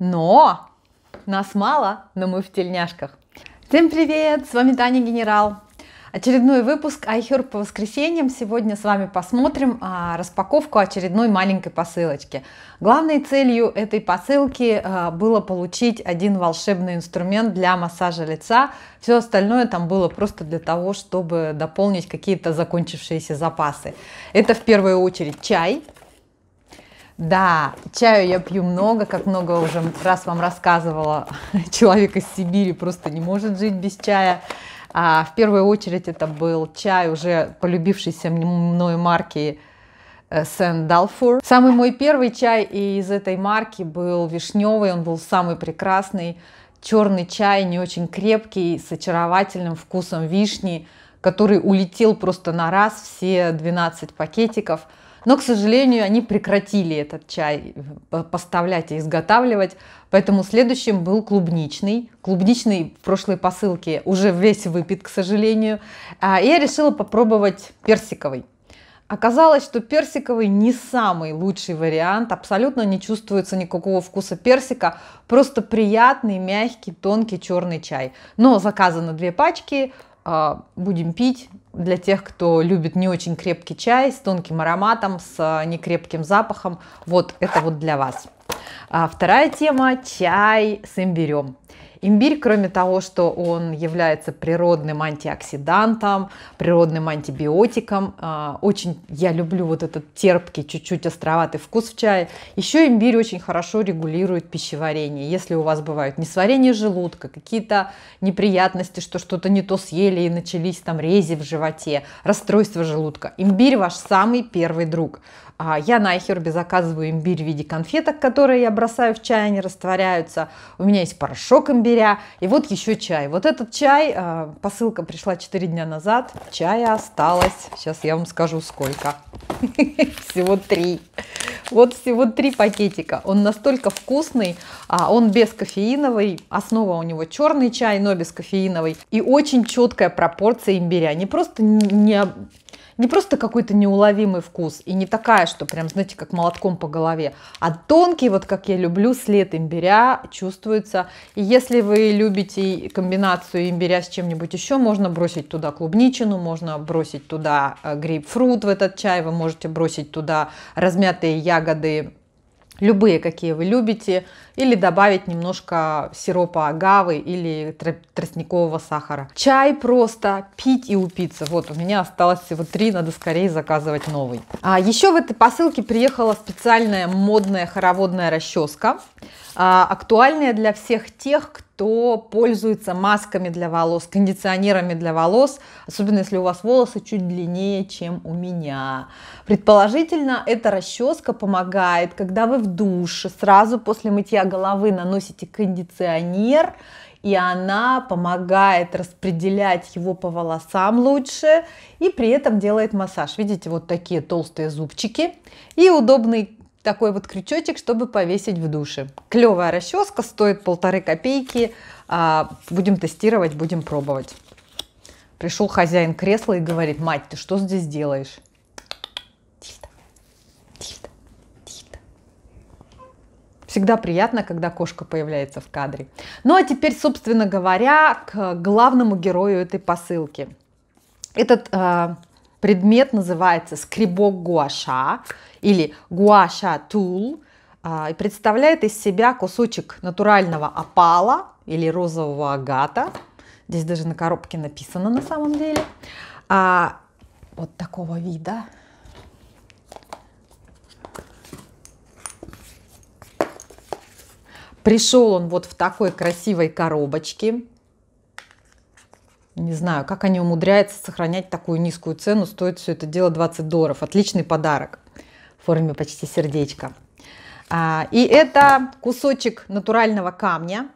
Но нас мало, но мы в тельняшках. Всем привет, с вами Таня Генерал. Очередной выпуск iHerb по воскресеньям. Сегодня с вами посмотрим а, распаковку очередной маленькой посылочки. Главной целью этой посылки а, было получить один волшебный инструмент для массажа лица. Все остальное там было просто для того, чтобы дополнить какие-то закончившиеся запасы. Это в первую очередь чай, да, чаю я пью много, как много уже раз вам рассказывала. Человек из Сибири просто не может жить без чая. А, в первую очередь это был чай уже полюбившийся мной марки Сен-Далфур. Э, самый мой первый чай из этой марки был вишневый, он был самый прекрасный. Черный чай, не очень крепкий, с очаровательным вкусом вишни, который улетел просто на раз все 12 пакетиков – но, к сожалению, они прекратили этот чай э, поставлять и изготавливать, поэтому следующим был клубничный. Клубничный в прошлой посылке уже весь выпит, к сожалению. А, и я решила попробовать персиковый. Оказалось, что персиковый не самый лучший вариант, абсолютно не чувствуется никакого вкуса персика, просто приятный, мягкий, тонкий черный чай. Но заказано две пачки, а, будем пить для тех, кто любит не очень крепкий чай с тонким ароматом, с а, некрепким запахом. Вот это вот для вас. А вторая тема – чай с имбирем. Имбирь, кроме того, что он является природным антиоксидантом, природным антибиотиком, а, очень я люблю вот этот терпкий, чуть-чуть островатый вкус в чае. Еще имбирь очень хорошо регулирует пищеварение. Если у вас бывают несварение желудка, какие-то неприятности, что что-то не то съели и начались там рези в животе, расстройство желудка, имбирь ваш самый первый друг. А я на Айхербе заказываю имбирь в виде конфеток, которые я бросаю в чай, они растворяются. У меня есть порошок имбиря. И вот еще чай. Вот этот чай, а, посылка пришла 4 дня назад. Чая осталось, сейчас я вам скажу сколько. Всего три. Вот всего три пакетика. Он настолько вкусный, а, он без кофеиновый. Основа у него черный чай, но без кофеиновый. И очень четкая пропорция имбиря. Не просто не не просто какой-то неуловимый вкус и не такая, что прям, знаете, как молотком по голове, а тонкий, вот как я люблю, след имбиря чувствуется. И если вы любите комбинацию имбиря с чем-нибудь еще, можно бросить туда клубничину, можно бросить туда э, грейпфрут в этот чай, вы можете бросить туда размятые ягоды любые, какие вы любите, или добавить немножко сиропа агавы или тростникового сахара. Чай просто пить и упиться. Вот у меня осталось всего три, надо скорее заказывать новый. А еще в этой посылке приехала специальная модная хороводная расческа, а, актуальная для всех тех, кто кто пользуется масками для волос, кондиционерами для волос, особенно если у вас волосы чуть длиннее, чем у меня. Предположительно, эта расческа помогает, когда вы в душе сразу после мытья головы наносите кондиционер, и она помогает распределять его по волосам лучше и при этом делает массаж. Видите, вот такие толстые зубчики и удобный такой вот крючочек, чтобы повесить в душе. Клевая расческа, стоит полторы копейки. А, будем тестировать, будем пробовать. Пришел хозяин кресла и говорит, мать, ты что здесь делаешь? Всегда приятно, когда кошка появляется в кадре. Ну а теперь, собственно говоря, к главному герою этой посылки. Этот э, Предмет называется скребок гуаша или гуаша тул а, и представляет из себя кусочек натурального опала или розового агата. Здесь даже на коробке написано на самом деле. А, вот такого вида. Пришел он вот в такой красивой коробочке не знаю, как они умудряются сохранять такую низкую цену, стоит все это дело 20 долларов. Отличный подарок в форме почти сердечка. А, и это кусочек натурального камня.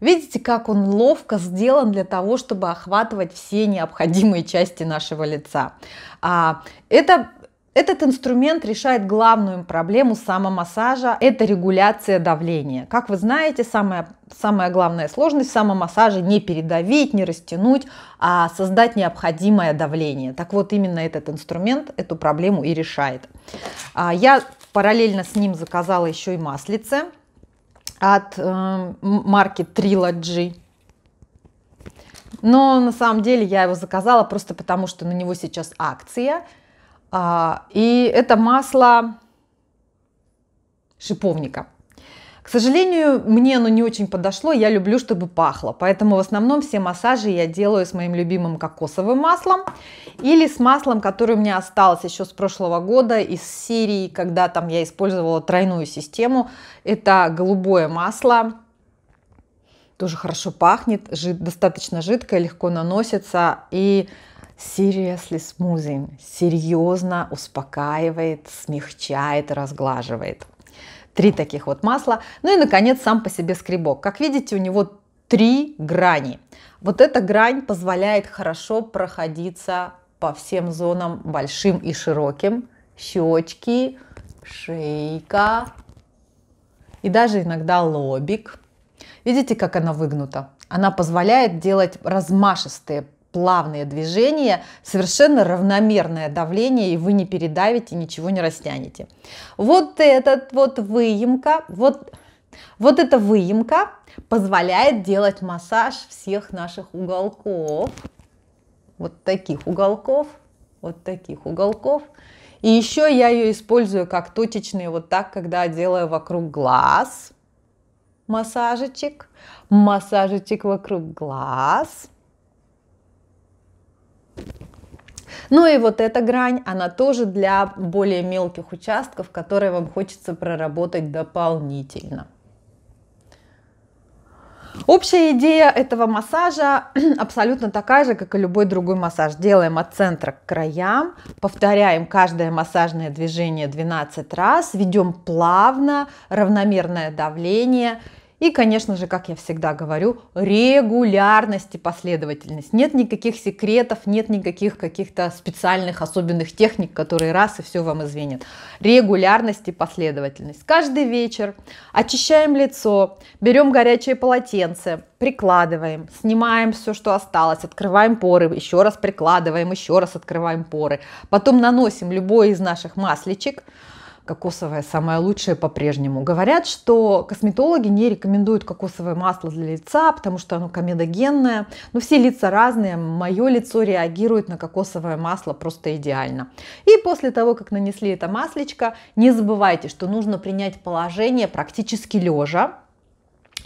Видите, как он ловко сделан для того, чтобы охватывать все необходимые части нашего лица. А, это этот инструмент решает главную проблему самомассажа – это регуляция давления. Как вы знаете, самая, самая главная сложность в самомассаже – не передавить, не растянуть, а создать необходимое давление. Так вот, именно этот инструмент эту проблему и решает. А, я параллельно с ним заказала еще и маслице от э, марки Trilogy. Но на самом деле я его заказала просто потому, что на него сейчас акция – а, и это масло шиповника. К сожалению, мне оно не очень подошло, я люблю, чтобы пахло. Поэтому в основном все массажи я делаю с моим любимым кокосовым маслом или с маслом, которое у меня осталось еще с прошлого года из серии, когда там я использовала тройную систему. Это голубое масло, тоже хорошо пахнет, достаточно жидкое, легко наносится и Seriously smoothing серьезно успокаивает, смягчает, разглаживает. Три таких вот масла. Ну и, наконец, сам по себе скребок. Как видите, у него три грани. Вот эта грань позволяет хорошо проходиться по всем зонам большим и широким. Щечки, шейка и даже иногда лобик. Видите, как она выгнута? Она позволяет делать размашистые плавные движения, совершенно равномерное давление, и вы не передавите, ничего не растянете. Вот этот вот выемка, вот, вот эта выемка позволяет делать массаж всех наших уголков, вот таких уголков, вот таких уголков. И еще я ее использую как точечные, вот так, когда делаю вокруг глаз массажечек, массажечек вокруг глаз – ну и вот эта грань, она тоже для более мелких участков, которые вам хочется проработать дополнительно. Общая идея этого массажа абсолютно такая же, как и любой другой массаж. Делаем от центра к краям, повторяем каждое массажное движение 12 раз, ведем плавно, равномерное давление – и, конечно же, как я всегда говорю, регулярность и последовательность. Нет никаких секретов, нет никаких каких-то специальных особенных техник, которые раз и все вам извинят. Регулярность и последовательность. Каждый вечер очищаем лицо, берем горячее полотенце, прикладываем, снимаем все, что осталось, открываем поры, еще раз прикладываем, еще раз открываем поры. Потом наносим любой из наших масличек, кокосовое самое лучшее по-прежнему. Говорят, что косметологи не рекомендуют кокосовое масло для лица, потому что оно комедогенное. Но все лица разные, мое лицо реагирует на кокосовое масло просто идеально. И после того, как нанесли это маслечко, не забывайте, что нужно принять положение практически лежа,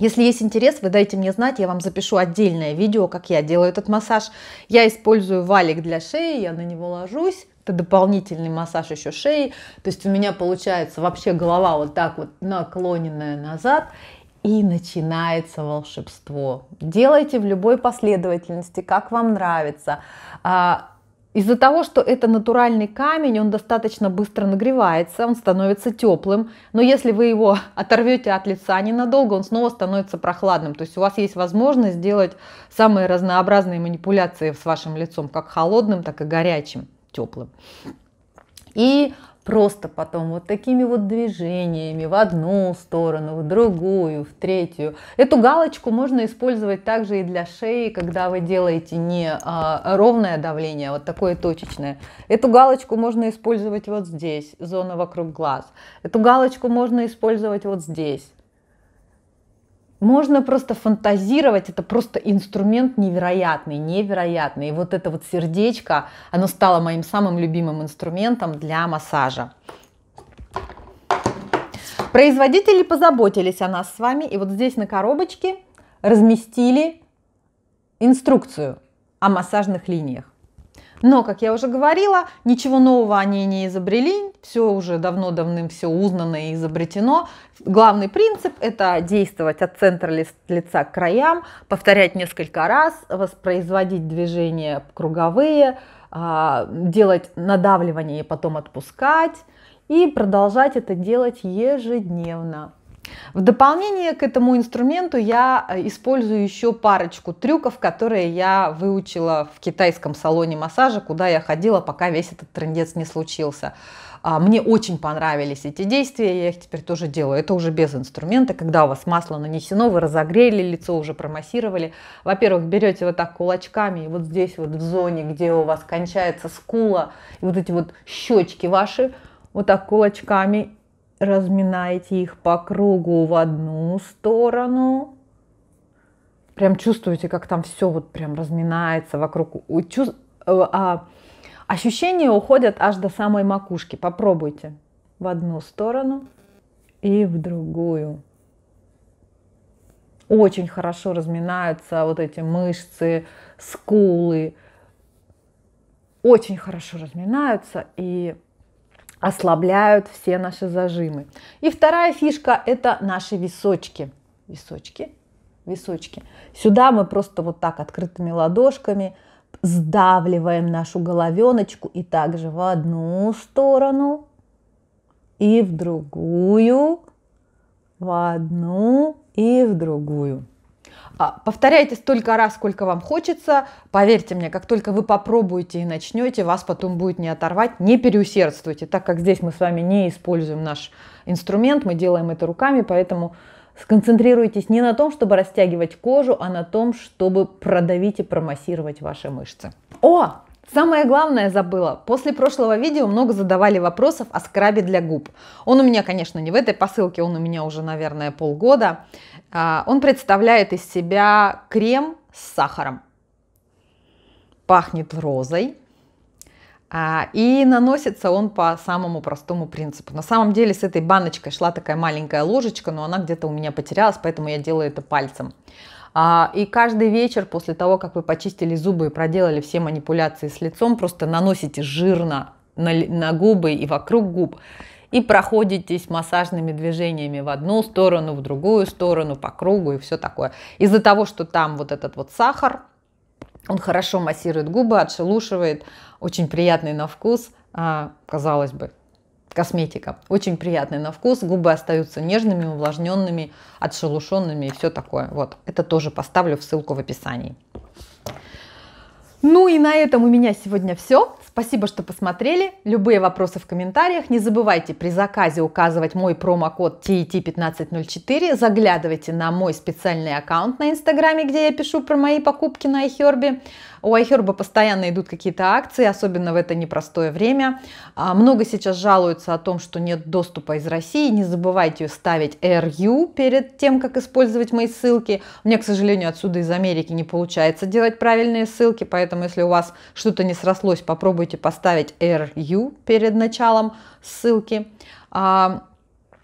если есть интерес, вы дайте мне знать, я вам запишу отдельное видео, как я делаю этот массаж. Я использую валик для шеи, я на него ложусь, это дополнительный массаж еще шеи. То есть у меня получается вообще голова вот так вот наклоненная назад. И начинается волшебство. Делайте в любой последовательности, как вам нравится. А, из-за того, что это натуральный камень, он достаточно быстро нагревается, он становится теплым, но если вы его оторвете от лица ненадолго, он снова становится прохладным. То есть у вас есть возможность сделать самые разнообразные манипуляции с вашим лицом, как холодным, так и горячим теплым. И просто потом вот такими вот движениями в одну сторону, в другую, в третью. Эту галочку можно использовать также и для шеи, когда вы делаете не а, ровное давление, а вот такое точечное. Эту галочку можно использовать вот здесь, зона вокруг глаз. Эту галочку можно использовать вот здесь. Можно просто фантазировать, это просто инструмент невероятный, невероятный. И вот это вот сердечко, оно стало моим самым любимым инструментом для массажа. Производители позаботились о нас с вами, и вот здесь на коробочке разместили инструкцию о массажных линиях. Но, как я уже говорила, ничего нового они не изобрели, все уже давно-давным все узнано и изобретено. Главный принцип – это действовать от центра лица к краям, повторять несколько раз, воспроизводить движения круговые, а, делать надавливание и потом отпускать, и продолжать это делать ежедневно. В дополнение к этому инструменту я э, использую еще парочку трюков, которые я выучила в китайском салоне массажа, куда я ходила, пока весь этот трендец не случился. А, мне очень понравились эти действия, я их теперь тоже делаю. Это уже без инструмента, когда у вас масло нанесено, вы разогрели лицо, уже промассировали. Во-первых, берете вот так кулачками, и вот здесь вот в зоне, где у вас кончается скула, и вот эти вот щечки ваши, вот так кулачками разминаете их по кругу в одну сторону. Прям чувствуете, как там все вот прям разминается вокруг. Э, а, ощущения уходят аж до самой макушки. Попробуйте в одну сторону и в другую. Очень хорошо разминаются вот эти мышцы, скулы. Очень хорошо разминаются и ослабляют все наши зажимы. И вторая фишка – это наши височки. Височки, височки. Сюда мы просто вот так открытыми ладошками сдавливаем нашу головеночку и также в одну сторону и в другую, в одну и в другую. А, повторяйте столько раз, сколько вам хочется. Поверьте мне, как только вы попробуете и начнете, вас потом будет не оторвать. Не переусердствуйте, так как здесь мы с вами не используем наш инструмент, мы делаем это руками, поэтому сконцентрируйтесь не на том, чтобы растягивать кожу, а на том, чтобы продавить и промассировать ваши мышцы. О, Самое главное забыла. После прошлого видео много задавали вопросов о скрабе для губ. Он у меня, конечно, не в этой посылке, он у меня уже, наверное, полгода. А, он представляет из себя крем с сахаром. Пахнет розой. А, и наносится он по самому простому принципу. На самом деле с этой баночкой шла такая маленькая ложечка, но она где-то у меня потерялась, поэтому я делаю это пальцем. А, и каждый вечер после того, как вы почистили зубы и проделали все манипуляции с лицом, просто наносите жирно на, на губы и вокруг губ и проходитесь массажными движениями в одну сторону, в другую сторону, по кругу и все такое. Из-за того, что там вот этот вот сахар, он хорошо массирует губы, отшелушивает, очень приятный на вкус, а, казалось бы, косметика. Очень приятный на вкус, губы остаются нежными, увлажненными, отшелушенными и все такое. Вот, это тоже поставлю в ссылку в описании. Ну и на этом у меня сегодня все. Спасибо, что посмотрели. Любые вопросы в комментариях. Не забывайте при заказе указывать мой промокод TET1504. Заглядывайте на мой специальный аккаунт на Инстаграме, где я пишу про мои покупки на iHerb. У iHerb постоянно идут какие-то акции, особенно в это непростое время. А, много сейчас жалуются о том, что нет доступа из России. Не забывайте ставить RU перед тем, как использовать мои ссылки. Мне, к сожалению, отсюда из Америки не получается делать правильные ссылки, поэтому если у вас что-то не срослось, попробуйте можете поставить RU перед началом ссылки. А,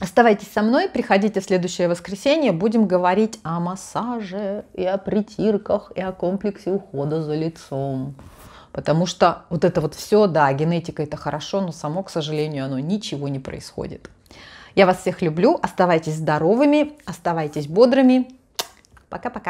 оставайтесь со мной, приходите в следующее воскресенье, будем говорить о массаже и о притирках и о комплексе ухода за лицом. Потому что вот это вот все, да, генетика это хорошо, но само, к сожалению, оно ничего не происходит. Я вас всех люблю, оставайтесь здоровыми, оставайтесь бодрыми. Пока-пока.